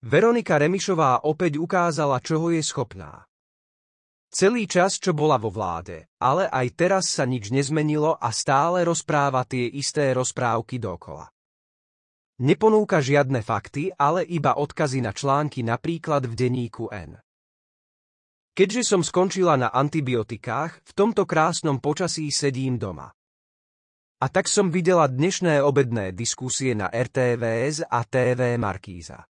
Veronika Remišová opäť ukázala, čoho je schopná. Celý čas, čo bola vo vláde, ale aj teraz sa nič nezmenilo a stále rozpráva tie isté rozprávky dokola. Neponúka žiadne fakty, ale iba odkazy na články napríklad v denníku N. Keďže som skončila na antibiotikách, v tomto krásnom počasí sedím doma. A tak som videla dnešné obedné diskusie na RTVS a TV Markíza.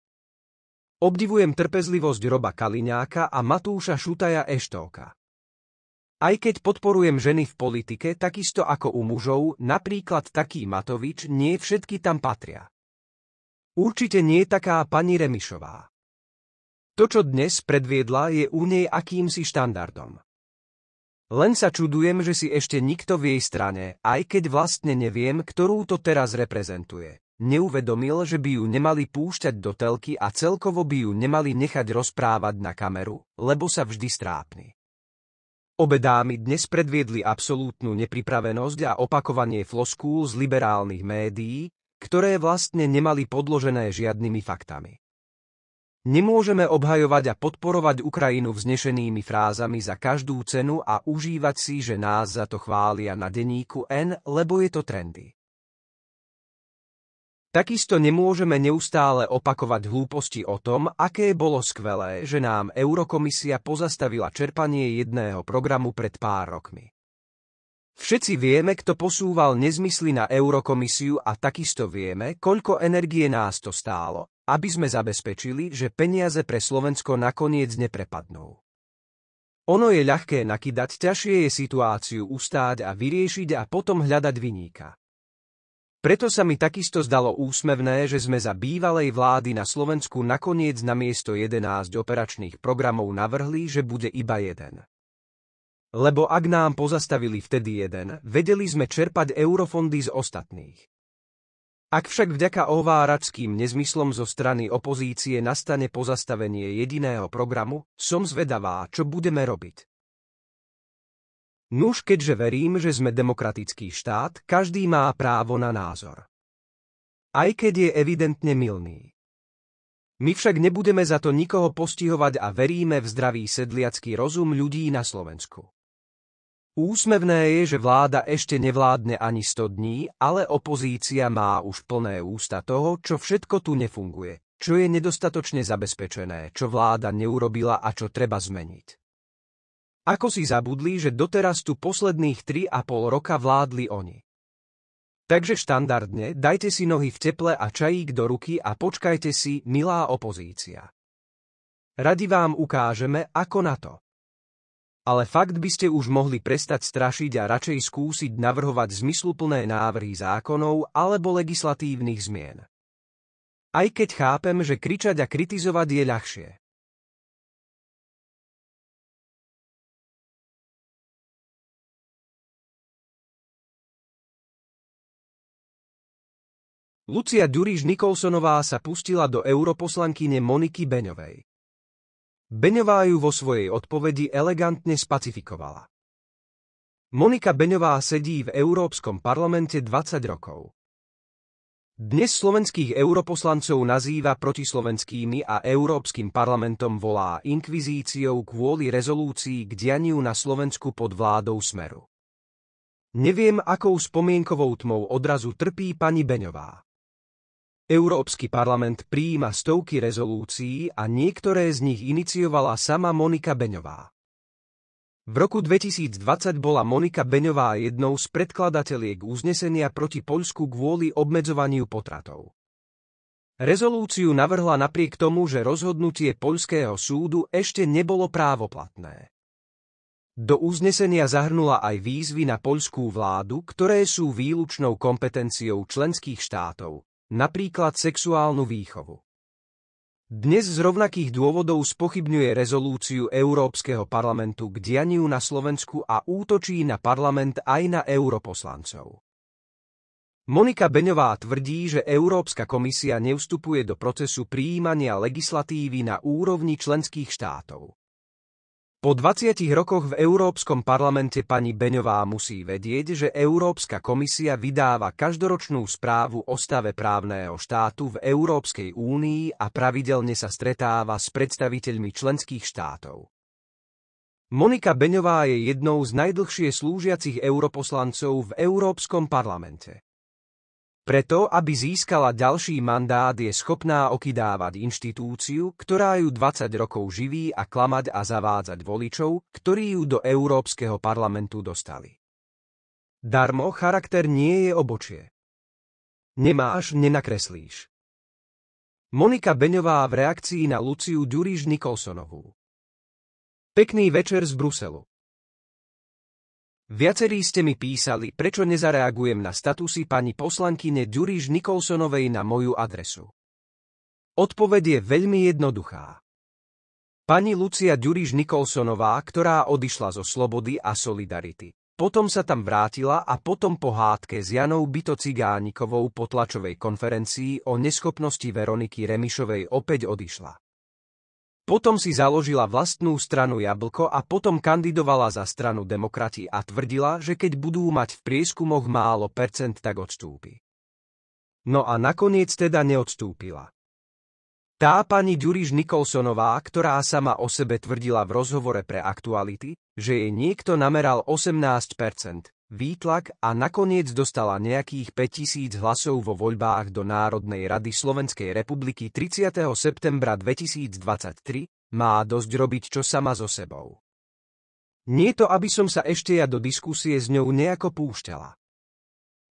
Obdivujem trpezlivosť Roba Kaliňáka a Matúša Šutaja Eštóka. Aj keď podporujem ženy v politike takisto ako u mužov, napríklad taký Matovič, nie všetky tam patria. Určite nie taká pani Remišová. To, čo dnes predviedla, je u nej akýmsi štandardom. Len sa čudujem, že si ešte nikto v jej strane, aj keď vlastne neviem, ktorú to teraz reprezentuje. Neuvedomil, že by ju nemali púšťať do telky a celkovo by ju nemali nechať rozprávať na kameru, lebo sa vždy strápni. Obe dámy dnes predviedli absolútnu nepripravenosť a opakovanie floskúl z liberálnych médií, ktoré vlastne nemali podložené žiadnymi faktami. Nemôžeme obhajovať a podporovať Ukrajinu vznešenými frázami za každú cenu a užívať si, že nás za to chvália na denníku N, lebo je to trendy. Takisto nemôžeme neustále opakovať hlúposti o tom, aké bolo skvelé, že nám Eurokomisia pozastavila čerpanie jedného programu pred pár rokmi. Všetci vieme, kto posúval nezmysly na Eurokomisiu a takisto vieme, koľko energie nás to stálo, aby sme zabezpečili, že peniaze pre Slovensko nakoniec neprepadnú. Ono je ľahké nakydať, ťažšie je situáciu ustáť a vyriešiť a potom hľadať vyníka. Preto sa mi takisto zdalo úsmevné, že sme za bývalej vlády na Slovensku nakoniec na miesto 11 operačných programov navrhli, že bude iba jeden. Lebo ak nám pozastavili vtedy jeden, vedeli sme čerpať eurofondy z ostatných. Ak však vďaka ováračským nezmyslom zo strany opozície nastane pozastavenie jediného programu, som zvedavá, čo budeme robiť. Nuž keďže verím, že sme demokratický štát, každý má právo na názor. Aj keď je evidentne milný. My však nebudeme za to nikoho postihovať a veríme v zdravý sedliacký rozum ľudí na Slovensku. Úsmevné je, že vláda ešte nevládne ani 100 dní, ale opozícia má už plné ústa toho, čo všetko tu nefunguje, čo je nedostatočne zabezpečené, čo vláda neurobila a čo treba zmeniť. Ako si zabudli, že doteraz tu posledných 3,5 roka vládli oni. Takže štandardne dajte si nohy v teple a čajík do ruky a počkajte si, milá opozícia. Radi vám ukážeme, ako na to. Ale fakt by ste už mohli prestať strašiť a radšej skúsiť navrhovať zmysluplné návrhy zákonov alebo legislatívnych zmien. Aj keď chápem, že kričať a kritizovať je ľahšie. Lucia Duriš Nikolsonová sa pustila do europoslankyne Moniky Beňovej. Beňová ju vo svojej odpovedi elegantne spacifikovala. Monika Beňová sedí v Európskom parlamente 20 rokov. Dnes slovenských europoslancov nazýva protislovenskými a Európskym parlamentom volá inkvizíciou kvôli rezolúcii k dianiu na Slovensku pod vládou Smeru. Neviem, akou spomienkovou tmou odrazu trpí pani Beňová. Európsky parlament prijíma stovky rezolúcií a niektoré z nich iniciovala sama Monika Beňová. V roku 2020 bola Monika Beňová jednou z predkladateliek uznesenia proti Poľsku kvôli obmedzovaniu potratov. Rezolúciu navrhla napriek tomu, že rozhodnutie Poľského súdu ešte nebolo právoplatné. Do uznesenia zahrnula aj výzvy na poľskú vládu, ktoré sú výlučnou kompetenciou členských štátov, napríklad sexuálnu výchovu. Dnes z rovnakých dôvodov spochybňuje rezolúciu Európskeho parlamentu k dianiu na Slovensku a útočí na parlament aj na europoslancov. Monika Beňová tvrdí, že Európska komisia nevstupuje do procesu prijímania legislatívy na úrovni členských štátov. Po 20 rokoch v Európskom parlamente pani Beňová musí vedieť, že Európska komisia vydáva každoročnú správu o stave právneho štátu v Európskej únii a pravidelne sa stretáva s predstaviteľmi členských štátov. Monika Beňová je jednou z najdlhšie slúžiacich europoslancov v Európskom parlamente. Preto, aby získala ďalší mandát, je schopná okydávať inštitúciu, ktorá ju 20 rokov živí a klamať a zavádzať voličov, ktorí ju do Európskeho parlamentu dostali. Darmo charakter nie je obočie. Nemáš, nenakreslíš. Monika Beňová v reakcii na Luciu Ďuriš Nikolsonovú. Pekný večer z Bruselu. Viacerí ste mi písali, prečo nezareagujem na statusy pani poslankyne Ďuriš Nikolsonovej na moju adresu. Odpoved je veľmi jednoduchá. Pani Lucia Duriž Nikolsonová, ktorá odišla zo Slobody a Solidarity, potom sa tam vrátila a potom po hádke s Janou Byto Cigánikovou po tlačovej konferencii o neschopnosti Veroniky Remišovej opäť odišla. Potom si založila vlastnú stranu Jablko a potom kandidovala za stranu demokrati a tvrdila, že keď budú mať v prieskumoch málo percent, tak odstúpi. No a nakoniec teda neodstúpila. Tá pani Ďuriš Nikolsonová, ktorá sama o sebe tvrdila v rozhovore pre aktuality, že jej niekto nameral 18%, výtlak a nakoniec dostala nejakých 5000 hlasov vo voľbách do Národnej rady Slovenskej republiky 30. septembra 2023, má dosť robiť čo sama so sebou. Nie to, aby som sa ešte ja do diskusie s ňou nejako púšťala.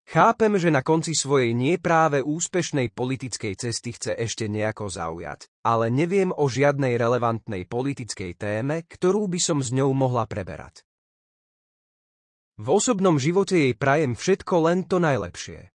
Chápem, že na konci svojej nie práve úspešnej politickej cesty chce ešte nejako zaujať, ale neviem o žiadnej relevantnej politickej téme, ktorú by som s ňou mohla preberať. V osobnom živote jej prajem všetko len to najlepšie.